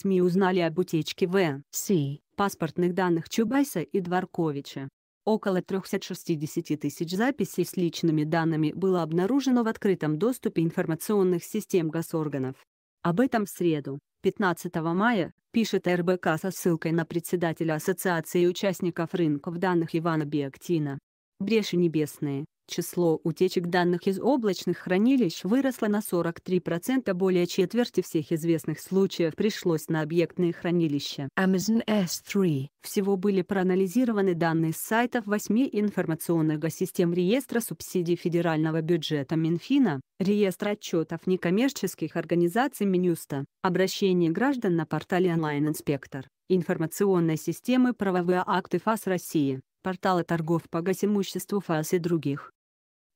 СМИ узнали об утечке в СИ паспортных данных Чубайса и Дворковича. Около 360 тысяч записей с личными данными было обнаружено в открытом доступе информационных систем госорганов. Об этом в среду, 15 мая, пишет РБК со ссылкой на председателя Ассоциации участников рынков данных Ивана Биактина. Бреши небесные, Число утечек данных из облачных хранилищ выросло на 43%, более четверти всех известных случаев пришлось на объектные хранилища. Amazon S3. Всего были проанализированы данные с сайтов 8 информационных систем реестра субсидий федерального бюджета Минфина, реестра отчетов некоммерческих организаций Минюста, обращение граждан на портале «Онлайн-инспектор», информационной системы «Правовые акты ФАС России», портала торгов по госимуществу ФАС и других.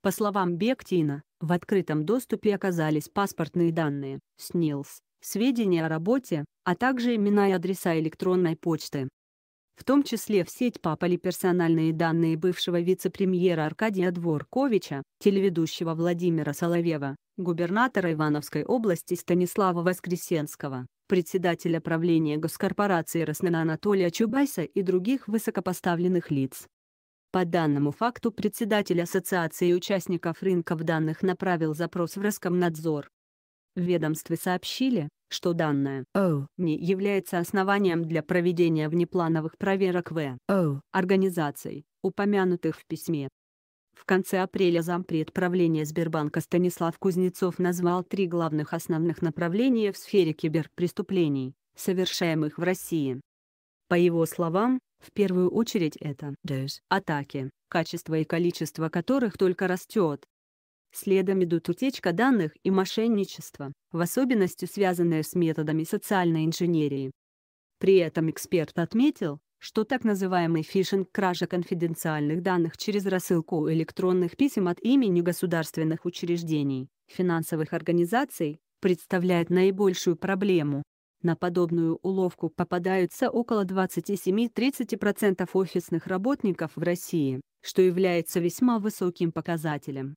По словам Бектина, в открытом доступе оказались паспортные данные, СНИЛС, сведения о работе, а также имена и адреса электронной почты. В том числе в сеть попали персональные данные бывшего вице-премьера Аркадия Дворковича, телеведущего Владимира Соловева, губернатора Ивановской области Станислава Воскресенского, председателя правления госкорпорации Роснана Анатолия Чубайса и других высокопоставленных лиц. По данному факту председатель Ассоциации участников рынков данных направил запрос в Роскомнадзор. В ведомстве сообщили, что данное не является основанием для проведения внеплановых проверок в oh. организаций, упомянутых в письме. В конце апреля зампред правления Сбербанка Станислав Кузнецов назвал три главных основных направления в сфере киберпреступлений, совершаемых в России. По его словам, в первую очередь это dose. атаки, качество и количество которых только растет. Следом идут утечка данных и мошенничество, в особенности связанные с методами социальной инженерии. При этом эксперт отметил, что так называемый фишинг – кража конфиденциальных данных через рассылку электронных писем от имени государственных учреждений, финансовых организаций, представляет наибольшую проблему. На подобную уловку попадаются около 27-30% офисных работников в России, что является весьма высоким показателем.